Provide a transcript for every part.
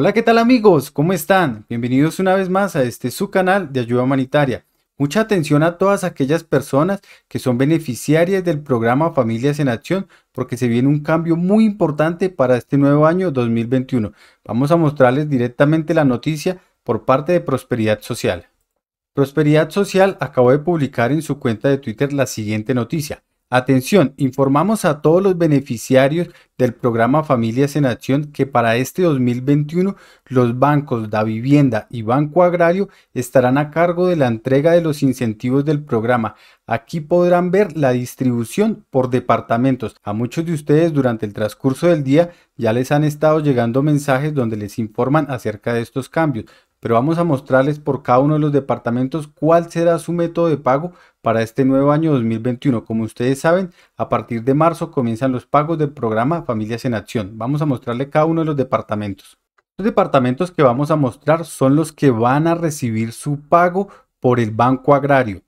Hola, ¿qué tal amigos? ¿Cómo están? Bienvenidos una vez más a este su canal de ayuda humanitaria. Mucha atención a todas aquellas personas que son beneficiarias del programa Familias en Acción porque se viene un cambio muy importante para este nuevo año 2021. Vamos a mostrarles directamente la noticia por parte de Prosperidad Social. Prosperidad Social acabó de publicar en su cuenta de Twitter la siguiente noticia. Atención, informamos a todos los beneficiarios del programa Familias en Acción que para este 2021 los bancos La Vivienda y Banco Agrario estarán a cargo de la entrega de los incentivos del programa. Aquí podrán ver la distribución por departamentos. A muchos de ustedes durante el transcurso del día ya les han estado llegando mensajes donde les informan acerca de estos cambios pero vamos a mostrarles por cada uno de los departamentos cuál será su método de pago para este nuevo año 2021. Como ustedes saben, a partir de marzo comienzan los pagos del programa Familias en Acción. Vamos a mostrarle cada uno de los departamentos. Los departamentos que vamos a mostrar son los que van a recibir su pago por el Banco Agrario.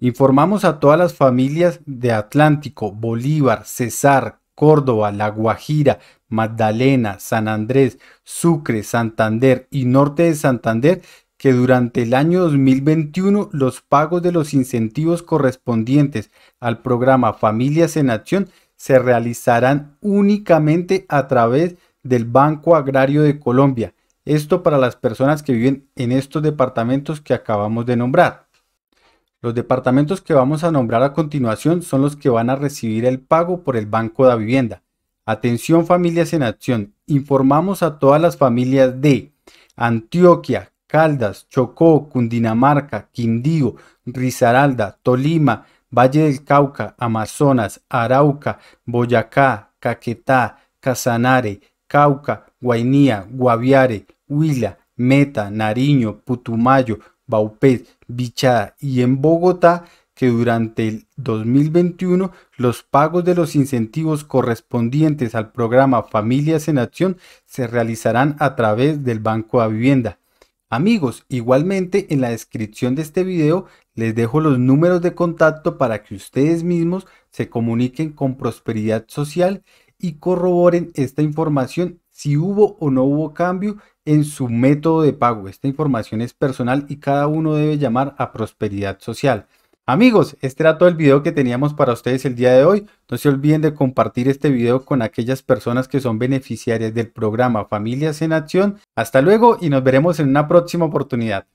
Informamos a todas las familias de Atlántico, Bolívar, Cesar, Córdoba, La Guajira, Magdalena, San Andrés, Sucre, Santander y Norte de Santander que durante el año 2021 los pagos de los incentivos correspondientes al programa Familias en Acción se realizarán únicamente a través del Banco Agrario de Colombia. Esto para las personas que viven en estos departamentos que acabamos de nombrar. Los departamentos que vamos a nombrar a continuación son los que van a recibir el pago por el Banco de Vivienda. Atención familias en acción. Informamos a todas las familias de Antioquia, Caldas, Chocó, Cundinamarca, Quindío, Risaralda, Tolima, Valle del Cauca, Amazonas, Arauca, Boyacá, Caquetá, Casanare, Cauca, Guainía, Guaviare, Huila, Meta, Nariño, Putumayo, Baupet, Bichada y en Bogotá que durante el 2021 los pagos de los incentivos correspondientes al programa Familias en Acción se realizarán a través del Banco de Vivienda. Amigos, igualmente en la descripción de este video les dejo los números de contacto para que ustedes mismos se comuniquen con Prosperidad Social y corroboren esta información si hubo o no hubo cambio en su método de pago. Esta información es personal y cada uno debe llamar a Prosperidad Social. Amigos, este era todo el video que teníamos para ustedes el día de hoy. No se olviden de compartir este video con aquellas personas que son beneficiarias del programa Familias en Acción. Hasta luego y nos veremos en una próxima oportunidad.